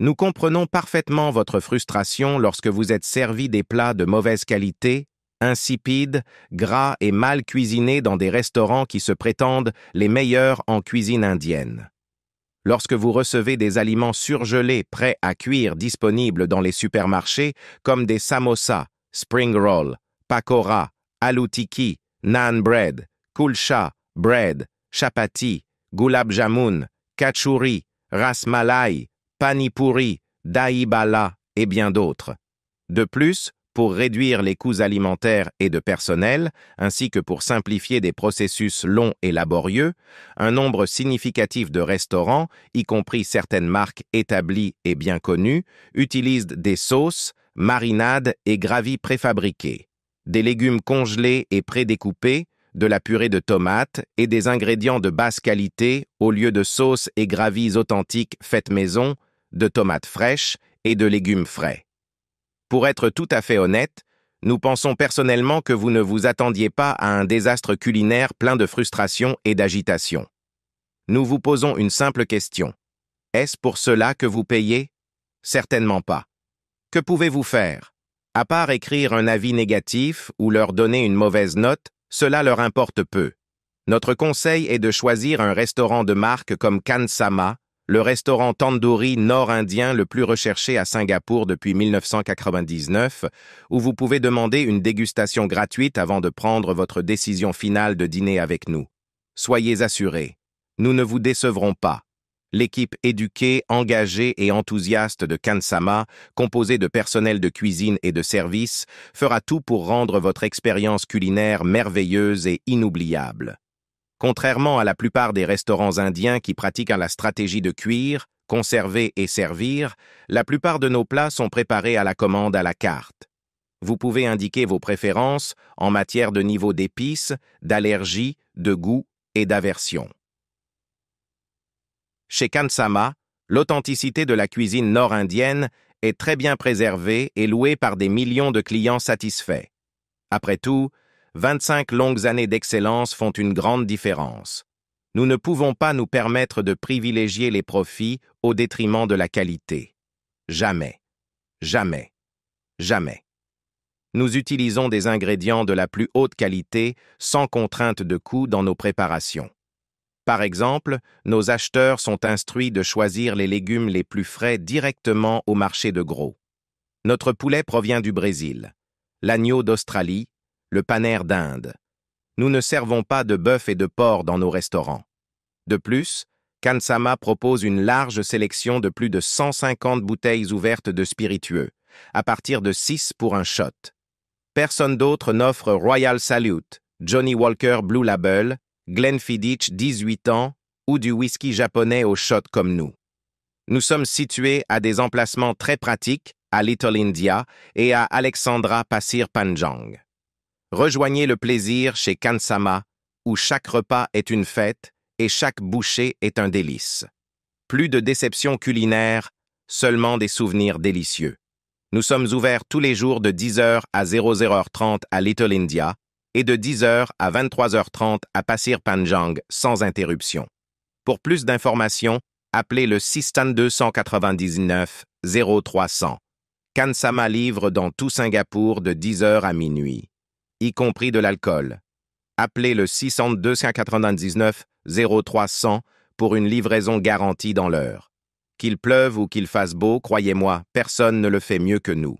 Nous comprenons parfaitement votre frustration lorsque vous êtes servi des plats de mauvaise qualité, insipides, gras et mal cuisinés dans des restaurants qui se prétendent les meilleurs en cuisine indienne. Lorsque vous recevez des aliments surgelés prêts à cuire disponibles dans les supermarchés, comme des samosas, spring roll, pakora, aloutiki, naan bread, kulcha, bread, chapati, gulab jamun, ras malai… Panipuri, Daibala et bien d'autres. De plus, pour réduire les coûts alimentaires et de personnel, ainsi que pour simplifier des processus longs et laborieux, un nombre significatif de restaurants, y compris certaines marques établies et bien connues, utilisent des sauces, marinades et gravies préfabriqués, des légumes congelés et prédécoupés, de la purée de tomates et des ingrédients de basse qualité au lieu de sauces et gravies authentiques faites maison, de tomates fraîches et de légumes frais. Pour être tout à fait honnête, nous pensons personnellement que vous ne vous attendiez pas à un désastre culinaire plein de frustration et d'agitation. Nous vous posons une simple question. Est-ce pour cela que vous payez Certainement pas. Que pouvez-vous faire À part écrire un avis négatif ou leur donner une mauvaise note, cela leur importe peu. Notre conseil est de choisir un restaurant de marque comme Kansama, le restaurant tandoori nord-indien le plus recherché à Singapour depuis 1999, où vous pouvez demander une dégustation gratuite avant de prendre votre décision finale de dîner avec nous. Soyez assurés, nous ne vous décevrons pas. L'équipe éduquée, engagée et enthousiaste de Kansama, composée de personnel de cuisine et de service, fera tout pour rendre votre expérience culinaire merveilleuse et inoubliable. Contrairement à la plupart des restaurants indiens qui pratiquent la stratégie de cuire, conserver et servir, la plupart de nos plats sont préparés à la commande à la carte. Vous pouvez indiquer vos préférences en matière de niveau d'épices, d'allergies, de goût et d'aversion. Chez Kansama, l'authenticité de la cuisine nord-indienne est très bien préservée et louée par des millions de clients satisfaits. Après tout, 25 longues années d'excellence font une grande différence. Nous ne pouvons pas nous permettre de privilégier les profits au détriment de la qualité. Jamais, jamais, jamais. Nous utilisons des ingrédients de la plus haute qualité sans contrainte de coût dans nos préparations. Par exemple, nos acheteurs sont instruits de choisir les légumes les plus frais directement au marché de gros. Notre poulet provient du Brésil, l'agneau d'Australie, le paner d'Inde. Nous ne servons pas de bœuf et de porc dans nos restaurants. De plus, Kansama propose une large sélection de plus de 150 bouteilles ouvertes de spiritueux, à partir de 6 pour un shot. Personne d'autre n'offre Royal Salute, Johnny Walker Blue Label, Glenfiddich 18 ans ou du whisky japonais au shot comme nous. Nous sommes situés à des emplacements très pratiques, à Little India et à Alexandra Pasir Panjang. Rejoignez le plaisir chez Kansama, où chaque repas est une fête et chaque bouchée est un délice. Plus de déceptions culinaires, seulement des souvenirs délicieux. Nous sommes ouverts tous les jours de 10h à 00h30 à Little India et de 10h à 23h30 à Pasir Panjang sans interruption. Pour plus d'informations, appelez le 6299 0300. Kansama livre dans tout Singapour de 10h à minuit y compris de l'alcool. Appelez le 602 599 0300 pour une livraison garantie dans l'heure. Qu'il pleuve ou qu'il fasse beau, croyez-moi, personne ne le fait mieux que nous.